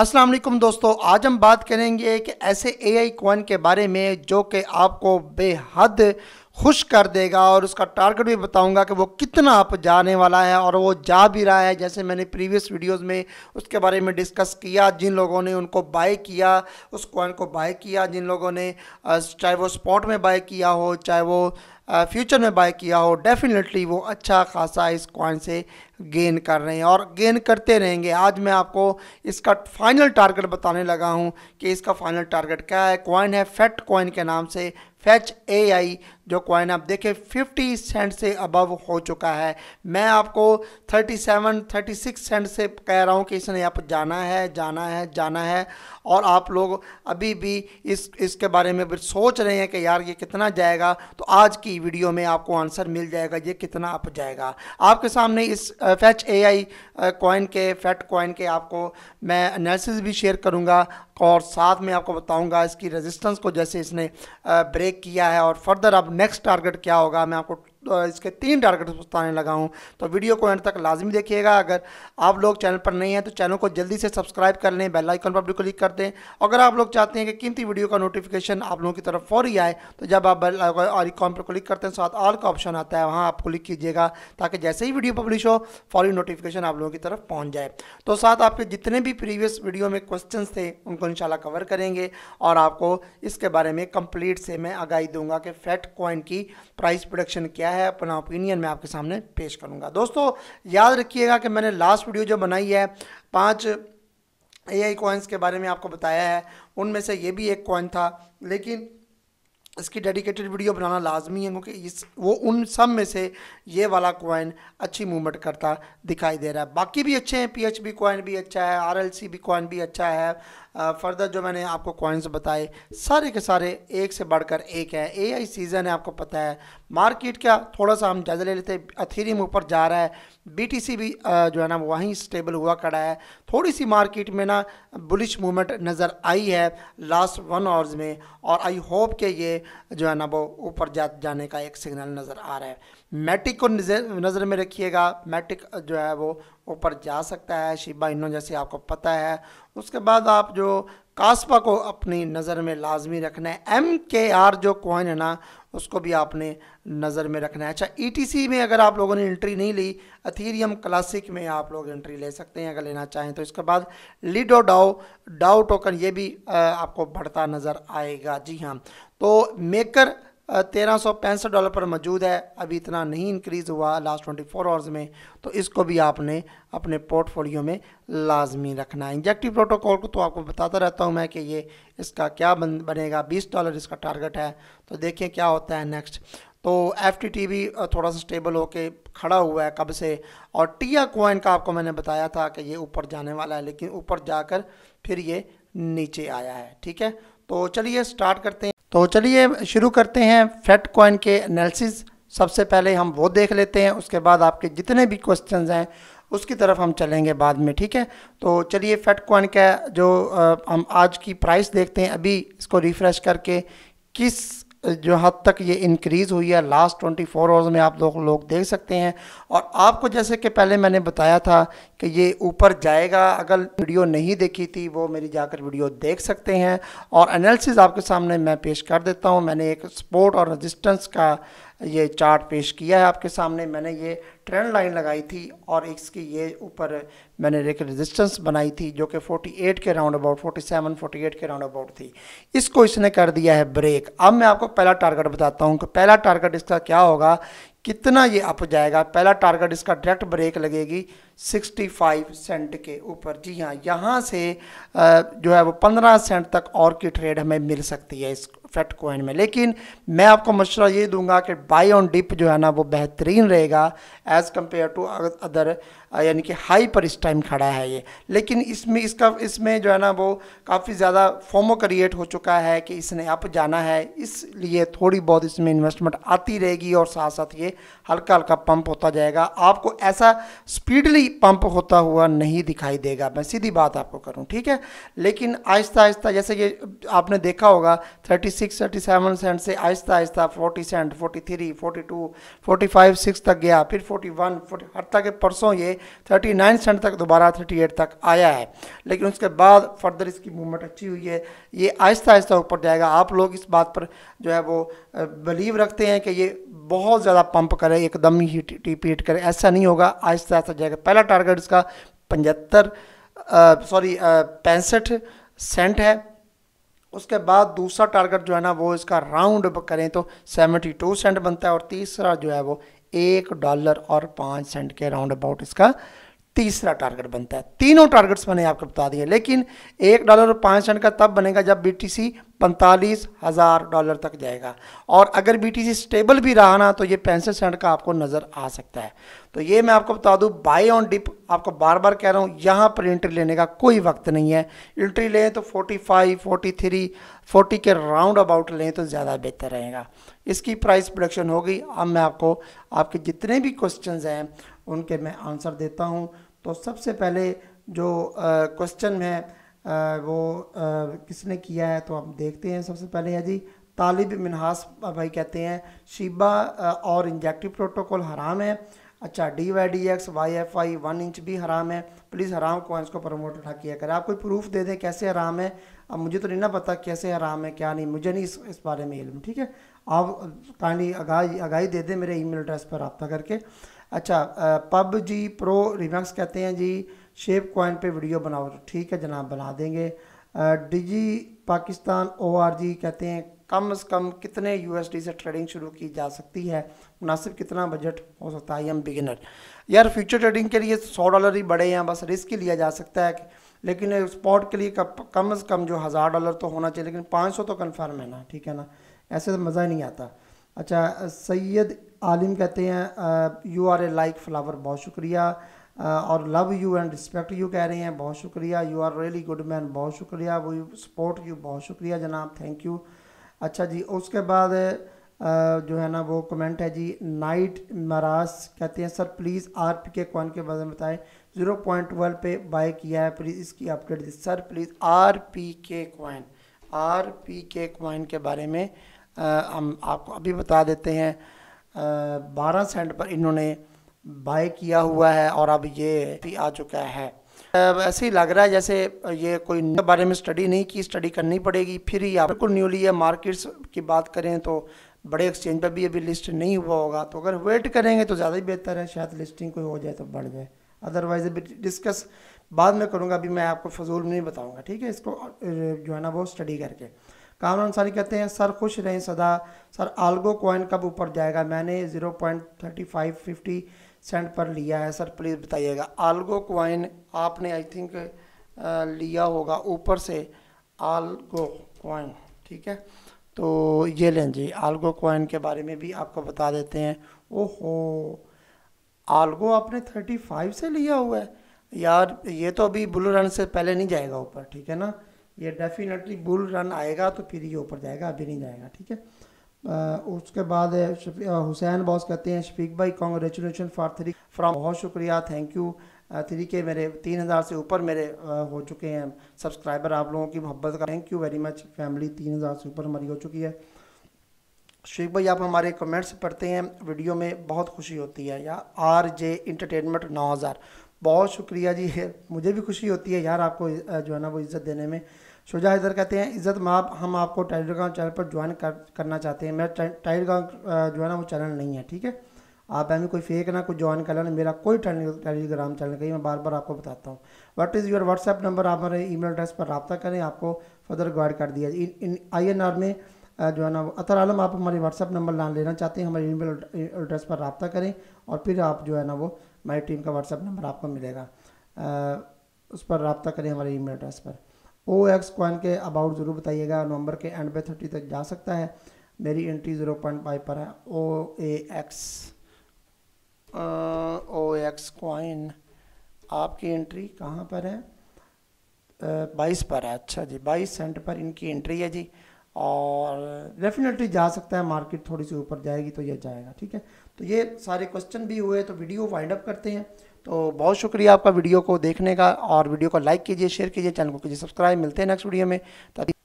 अस्सलाम वालेकुम दोस्तों आज हम बात करेंगे कि ऐसे ए आई कॉइन के बारे में जो कि आपको बेहद खुश कर देगा और उसका टारगेट भी बताऊंगा कि वो कितना अप जाने वाला है और वो जा भी रहा है जैसे मैंने प्रीवियस वीडियोस में उसके बारे में डिस्कस किया जिन लोगों ने उनको बाय किया उस कॉइन को बाय किया जिन लोगों ने चाहे वो स्पॉट में बाय किया हो चाहे वो फ्यूचर में बाय किया हो डेफिनेटली वो अच्छा खासा इस कॉइन से गेन कर रहे हैं और गेन करते रहेंगे आज मैं आपको इसका फाइनल टारगेट बताने लगा हूं कि इसका फाइनल टारगेट क्या है कॉइन है फैट कॉइन के नाम से फैच ए आई जो कॉइन आप देखें 50 सेंट से अबव हो चुका है मैं आपको 37, 36 सेंट से कह रहा हूँ कि इसने आप जाना है जाना है जाना है और आप लोग अभी भी इस इसके बारे में भी सोच रहे हैं कि यार ये कितना जाएगा तो आज की वीडियो में आपको आंसर मिल जाएगा ये कितना अप जाएगा आपके सामने इस फैच ए आई कॉइन के फैट कॉइन के आपको मैं अनैलिस भी शेयर करूँगा और साथ में आपको बताऊंगा इसकी रेजिस्टेंस को जैसे इसने ब्रेक किया है और फर्दर अब नेक्स्ट टारगेट क्या होगा मैं आपको तो इसके तीन टारगेट बताने लगा हूँ तो वीडियो को एंड तक लाजमी देखिएगा अगर आप लोग चैनल पर नहीं हैं तो चैनल को जल्दी से सब्सक्राइब कर लें बेल आइकन पर भी क्लिक कर दें अगर आप लोग चाहते हैं कि कीमती वीडियो का नोटिफिकेशन आप लोगों की तरफ फौरी आए तो जब आप बेल आइकॉन पर क्लिक करते हैं साथ ऑल का ऑप्शन आता है वहाँ आप क्लिक कीजिएगा ताकि जैसे ही वीडियो पब्लिश हो फौरी नोटिफिकेशन आप लोगों की तरफ पहुँच जाए तो साथ आपके जितने भी प्रीवियस वीडियो में क्वेश्चन थे उनको शाला कवर करेंगे और आपको इसके बारे में कंप्लीट से मैं आगाही दूंगा कि फैट कॉइन की प्राइस प्रोडक्शन क्या है है अपना ओपिनियन मैं आपके सामने पेश करूंगा दोस्तों याद रखिएगा कि मैंने लास्ट वीडियो जो बनाई है पांच ए आई कॉइन्स के बारे में आपको बताया है उनमें से ये भी एक कॉइन था लेकिन इसकी डेडिकेटेड वीडियो बनाना लाजमी है क्योंकि इस वो उन सब में से ये वाला कॉइन अच्छी मूवमेंट करता दिखाई दे रहा है बाकी भी अच्छे हैं पीएचबी एच कॉइन भी अच्छा है आरएलसी भी कॉइन भी अच्छा है फर्दर जो मैंने आपको कॉइन्स बताए सारे के सारे एक से बढ़कर एक है एआई सीज़न है आपको पता है मार्केट का थोड़ा सा हम जायज़ा ले लेते हैं अथीरियम ऊपर जा रहा है बीटीसी भी जो है ना वहीं स्टेबल हुआ खड़ा है थोड़ी सी मार्केट में ना बुलिश मूवमेंट नज़र आई है लास्ट वन आवर्स में और आई होप के ये जो है ना वो ऊपर जा जाने का एक सिग्नल नज़र आ रहा है मैटिक को नज़र में रखिएगा मैटिक जो है वो ऊपर जा सकता है शिबा इनो जैसे आपको पता है उसके बाद आप जो कास्पा को अपनी नज़र में लाजमी रखना है एम के आर जो कोइन है ना उसको भी आपने नज़र में रखना है अच्छा ई e में अगर आप लोगों ने एंट्री नहीं ली अथीरियम क्लासिक में आप लोग एंट्री ले सकते हैं अगर लेना चाहें तो इसके बाद लिडो डाओ डाओ टोकन ये भी आपको बढ़ता नज़र आएगा जी हाँ तो मेकर तेरह सौ पैंसठ डॉलर पर मौजूद है अभी इतना नहीं इंक्रीज़ हुआ लास्ट ट्वेंटी फोर आवर्स में तो इसको भी आपने अपने पोर्टफोलियो में लाजमी रखना है इंजेक्टिव प्रोटोकॉल को तो आपको बताता रहता हूँ मैं कि ये इसका क्या बन बनेगा बीस डॉलर इसका टारगेट है तो देखें क्या होता है नेक्स्ट तो एफ टी टी भी थोड़ा सा स्टेबल होके खड़ा हुआ है कब से और टिया कोइन का आपको मैंने बताया था कि ये ऊपर जाने वाला है लेकिन ऊपर जाकर फिर ये नीचे आया है ठीक है तो चलिए स्टार्ट करते हैं तो चलिए शुरू करते हैं फेट कॉइन के एनालिसिस सबसे पहले हम वो देख लेते हैं उसके बाद आपके जितने भी क्वेश्चन हैं उसकी तरफ हम चलेंगे बाद में ठीक है तो चलिए फेट कॉइन का जो आ, हम आज की प्राइस देखते हैं अभी इसको रिफ़्रेश करके किस जो हद तक ये इंक्रीज़ हुई है लास्ट 24 फोर आवर्स में आप लोग लोग देख सकते हैं और आपको जैसे कि पहले मैंने बताया था कि ये ऊपर जाएगा अगर वीडियो नहीं देखी थी वो मेरी जाकर वीडियो देख सकते हैं और एनालिसिस आपके सामने मैं पेश कर देता हूँ मैंने एक सपोर्ट और रजिस्टेंस का ये चार्ट पेश किया है आपके सामने मैंने ये ट्रेंड लाइन लगाई थी और इसकी ये ऊपर मैंने एक रेजिस्टेंस बनाई थी जो कि 48 के राउंड अबाउट 47 48 के राउंड अबाउट थी इसको इसने कर दिया है ब्रेक अब मैं आपको पहला टारगेट बताता हूँ कि पहला टारगेट इसका क्या होगा कितना ये अप जाएगा पहला टारगेट इसका डायरेक्ट ब्रेक लगेगी 65 सेंट के ऊपर जी हाँ यहाँ से जो है वो 15 सेंट तक और की ट्रेड हमें मिल सकती है इस फेट कोइन में लेकिन मैं आपको मशवरा ये दूंगा कि बाई ऑन डिप जो है ना वो बेहतरीन रहेगा as compared to other यानी कि हाई पर इस टाइम खड़ा है ये लेकिन इसमें इसका इसमें जो है ना वो काफ़ी ज़्यादा फोमो क्रिएट हो चुका है कि इसने अप जाना है इसलिए थोड़ी बहुत इसमें इन्वेस्टमेंट आती रहेगी और साथ साथ ये हल्का हल्का पंप होता जाएगा आपको ऐसा स्पीडली पंप होता हुआ नहीं दिखाई देगा मैं सीधी बात आपको करूँ ठीक है लेकिन आहिस्ता आहिस्ता जैसे ये आपने देखा होगा thirty six thirty seven cent से आहिस्ता आहिस्ता forty cent forty three forty two forty five six तक गया फिर फोर्टी वन फोर्टी हर तक परसों ये थर्टी नाइन सेंट तक दोबारा थर्टी एट तक आया है लेकिन उसके बाद फर्दर इसकी मूवमेंट अच्छी हुई है ये आहिस्ता आहिस्ता ऊपर जाएगा आप लोग इस बात पर जो है वो बिलीव रखते हैं कि ये बहुत ज़्यादा पंप करे एकदम ही टीपी हिट करे ऐसा नहीं होगा आहिस्ता आहिस्ता जाएगा पहला टारगेट इसका पचहत्तर सॉरी पैंसठ सेंट है उसके बाद दूसरा टारगेट जो है ना वो इसका राउंड करें तो 72 सेंट बनता है और तीसरा जो है वो एक डॉलर और पाँच सेंट के राउंड अबाउट इसका तीसरा टारगेट बनता है तीनों टारगेट्स मैंने आपको बता दिए लेकिन एक डॉलर और पाँच सेंट का तब बनेगा जब बी टी सी पैंतालीस हज़ार डॉलर तक जाएगा और अगर बी टी सी स्टेबल भी रहा ना तो ये पैंसठ सेंट का आपको नज़र आ सकता है तो ये मैं आपको बता दूँ बाई ऑन डिप आपको बार बार कह रहा हूँ यहाँ पर एंट्री लेने का कोई वक्त नहीं है एंट्री लें तो forty five forty three forty के राउंड अबाउट लें तो ज़्यादा बेहतर रहेगा इसकी प्राइस प्रोडक्शन होगी अब मैं आपको आपके जितने भी क्वेश्चन हैं उनके मैं आंसर देता हूँ तो सबसे पहले जो क्वेश्चन है आ, वो आ, किसने किया है तो हम देखते हैं सबसे पहले है जी तालिब मिनहास भाई कहते हैं शिबा और इंजेक्टिव प्रोटोकॉल हराम है अच्छा D Y D X Y F I one inch भी हराम है प्लीज़ हराम को इसको प्रमोट उठा किया करें आप कोई प्रूफ दे दें कैसे हराम है अब मुझे तो नहीं ना पता कैसे हराम है क्या नहीं मुझे नहीं इस, इस बारे में इल्म ठीक है आप काइंडली आगाही आगाही दे दें मेरे ईमेल एड्रेस पर रबता करके अच्छा पब जी प्रो रिमैक्स कहते हैं जी शेप कॉइन पे वीडियो बनाओ ठीक है जनाब बना देंगे डिजी पाकिस्तान ओ आर जी कहते हैं कम से कम कितने यूएसडी से ट्रेडिंग शुरू की जा सकती है मुनासिब कितना बजट हो सकता है आई एम बिगिनर यार फ्यूचर ट्रेडिंग के लिए सौ डॉलर ही बड़े हैं बस रिस्क ही लिया जा सकता है लेकिन स्पॉट के लिए कम से कम जो हज़ार डॉलर तो होना चाहिए लेकिन पाँच सौ तो कन्फर्म है ना ठीक है ना ऐसे तो मज़ा ही नहीं आता अच्छा सैयद आलिम कहते हैं you are a like flower बहुत शुक्रिया और love you and respect you कह रहे हैं बहुत शुक्रिया you are really good man बहुत शुक्रिया वो सपोर्ट यू बहुत शुक्रिया जनाब थैंक यू अच्छा जी उसके बाद जो है ना वो कमेंट है जी नाइट मरास कहते हैं sir please R P K coin के बारे में बताएं ज़ीरो पॉइंट ट्वेल्व पे बाय किया है प्लीज़ इसकी अपडेट दी sir please R P K coin R P K coin के बारे में आ, हम आपको अभी बता देते हैं बारह सेंट पर इन्होंने बाय किया हुआ है और अब ये भी आ चुका है ऐसे ही लग रहा है जैसे ये कोई बारे में स्टडी नहीं की स्टडी करनी पड़ेगी फिर ही आप बिल्कुल न्यूली है मार्केट्स की बात करें तो बड़े एक्सचेंज पर भी अभी लिस्ट नहीं हुआ होगा तो अगर वेट करेंगे तो ज़्यादा ही बेहतर है शायद लिस्टिंग कोई हो जाए तो बढ़ जाए अदरवाइज अभी डिस्कस बाद में करूँगा अभी मैं आपको फजूल नहीं बताऊँगा ठीक है इसको जो है ना वो स्टडी करके कामर अंसारी कहते हैं सर खुश रहें सदा सर आलगो कॉइन कब ऊपर जाएगा मैंने zero point thirty five fifty cent पर लिया है सर प्लीज़ बताइएगा आलगो कॉइन आपने आई थिंक लिया होगा ऊपर से आलगो कॉइन ठीक है तो ये लें जी आलगो कॉइन के बारे में भी आपको बता देते हैं ओहो आलगो आपने थर्टी फाइव से लिया हुआ है यार ये तो अभी ब्लू रन से पहले नहीं जाएगा ऊपर ठीक है ना ये डेफिनेटली बुल रन आएगा तो फिर ये ऊपर जाएगा अभी नहीं जाएगा ठीक है उसके बाद हुसैन बॉस कहते हैं शफीक भाई कॉन्ग्रेचुलेशन फॉर थ्री फ्राम बहुत शुक्रिया थैंक यू थ्री के मेरे तीन हज़ार से ऊपर मेरे हो चुके हैं सब्सक्राइबर आप लोगों की मोहब्बत का thank you very much family तीन हज़ार से ऊपर हमारी हो चुकी है शेख भाई आप हमारे कमेंट्स पढ़ते हैं वीडियो में बहुत खुशी होती है या आर जे इंटरटेनमेंट नौ हज़ार बहुत शुक्रिया जी मुझे भी खुशी होती है यार आपको जो है ना वो इज़्ज़त देने में शुजा हैदर कहते हैं इज़्ज़त माप हम आपको टाइगर गाँव चैनल पर ज्वाइन कर, करना चाहते हैं मेरा टाइगर गाँव जो है ना वो चैनल नहीं है ठीक है आप हमें कोई फेक ना कोई ज्वाइन कर लेना मेरा कोई टेलीग्राम चैनल नहीं मैं बार बार आपको बताता हूँ what is your WhatsApp number आप हमारे ईमेल एड्रेस पर रबता करें आपको फर्दर गाइड कर दिया इन आई एन आर में जो है ना अतर आलम आप हमारे व्हाट्सअप नंबर ना लेना चाहते हैं हमारे मेल एड्रेस पर रबता करें और फिर आप जो है ना वो हमारी टीम का व्हाट्सअप नंबर आपको मिलेगा उस पर रबता करें हमारे ईमेल एड्रेस पर ओ एक्स कॉइन के अबाउट ज़रूर बताइएगा नवंबर के एंड पे थर्टी तक जा सकता है मेरी एंट्री ज़ीरो पॉइंट फाइव पर है O A X O X coin आपकी एंट्री कहाँ पर है बाईस पर है अच्छा जी बाईस सेंट पर इनकी एंट्री है जी और डेफिनेटली जा सकता है मार्केट थोड़ी सी ऊपर जाएगी तो ये जाएगा ठीक है तो ये सारे क्वेश्चन भी हुए तो वीडियो वाइंड अप करते हैं तो बहुत शुक्रिया आपका वीडियो को देखने का और वीडियो को लाइक कीजिए शेयर कीजिए चैनल को कीजिए सब्सक्राइब मिलते हैं नेक्स्ट वीडियो में तभी